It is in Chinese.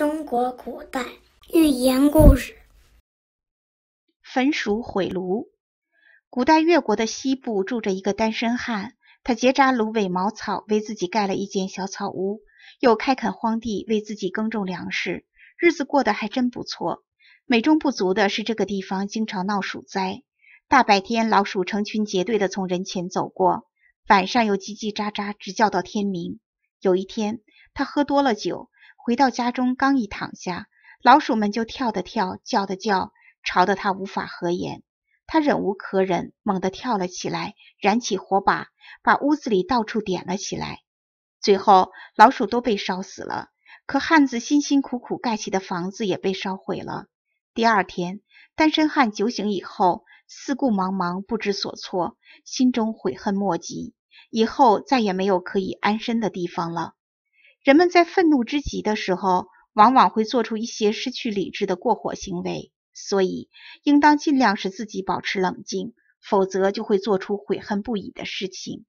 中国古代寓言故事：焚鼠毁庐。古代越国的西部住着一个单身汉，他结扎芦苇茅草，为自己盖了一间小草屋，又开垦荒地，为自己耕种粮食，日子过得还真不错。美中不足的是，这个地方经常闹鼠灾，大白天老鼠成群结队的从人前走过，晚上又叽叽喳喳直叫到天明。有一天，他喝多了酒。回到家中，刚一躺下，老鼠们就跳的跳，叫的叫，吵得他无法合眼。他忍无可忍，猛地跳了起来，燃起火把，把屋子里到处点了起来。最后，老鼠都被烧死了，可汉子辛辛苦苦盖起的房子也被烧毁了。第二天，单身汉酒醒以后，四顾茫茫，不知所措，心中悔恨莫及，以后再也没有可以安身的地方了。人们在愤怒之极的时候，往往会做出一些失去理智的过火行为，所以应当尽量使自己保持冷静，否则就会做出悔恨不已的事情。